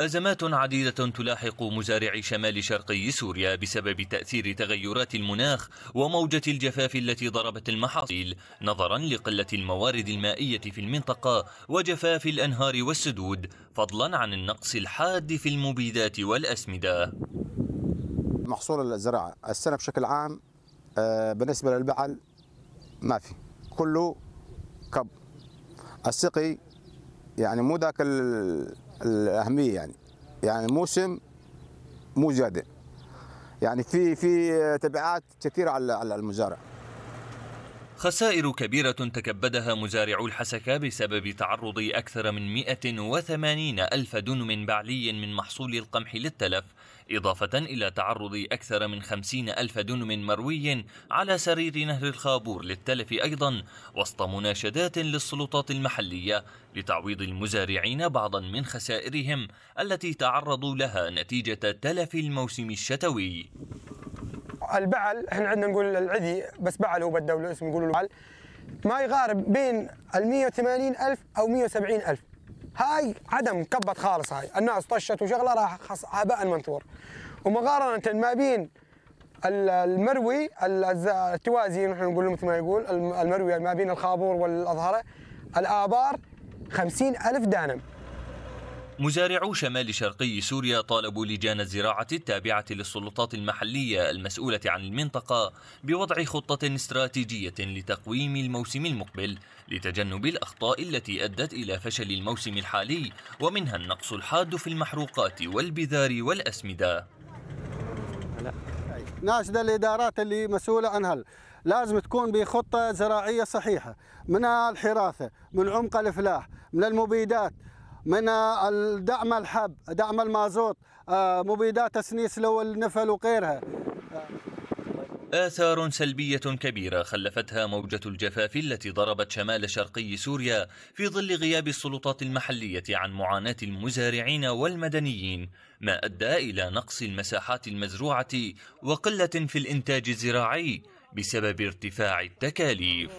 أزمات عديدة تلاحق مزارعي شمال شرقي سوريا بسبب تأثير تغيرات المناخ وموجة الجفاف التي ضربت المحاصيل نظرا لقلة الموارد المائية في المنطقة وجفاف الأنهار والسدود فضلا عن النقص الحاد في المبيدات والأسمدة محصول الزراعة السنة بشكل عام آه، بالنسبة للبعل ما في كله كب السقي يعني مو ذاك الاهميه يعني يعني موسم مو زياده يعني في في تبعات كثيره على على المزارع خسائر كبيرة تكبدها مزارعو الحسكة بسبب تعرض أكثر من 180 ألف دنم بعلي من محصول القمح للتلف إضافة إلى تعرض أكثر من 50 ألف دنم مروي على سرير نهر الخابور للتلف أيضا وسط مناشدات للسلطات المحلية لتعويض المزارعين بعضا من خسائرهم التي تعرضوا لها نتيجة تلف الموسم الشتوي البعل احنا عندنا نقول العذي بس بعل هو بالدولة اسمه يقولوا البعل بعل ما يغارب بين ال 180 ألف أو 170 ألف هاي عدم كبت خالص هاي الناس طشت وشغلة راح خص هباء منثور ومقارنة ما بين المروي التوازي نحن نقول مثل ما يقول المروي ما بين الخابور والأظهرة الآبار 50 ألف دانم مزارعو شمال شرقي سوريا طالبوا لجان الزراعة التابعة للسلطات المحلية المسؤولة عن المنطقة بوضع خطة استراتيجية لتقويم الموسم المقبل لتجنب الأخطاء التي أدت إلى فشل الموسم الحالي ومنها النقص الحاد في المحروقات والبذار والأسمدة ناشدة الإدارات اللي مسؤولة عنها لازم تكون بخطة زراعية صحيحة من الحراثة من عمق الإفلاح من المبيدات من الدعم الحب دعم المازوت آه، مبيدات تسنيس لو النفل وغيرها آثار سلبية كبيرة خلفتها موجة الجفاف التي ضربت شمال شرقي سوريا في ظل غياب السلطات المحلية عن معاناة المزارعين والمدنيين، ما أدى إلى نقص المساحات المزروعة وقلة في الإنتاج الزراعي بسبب ارتفاع التكاليف.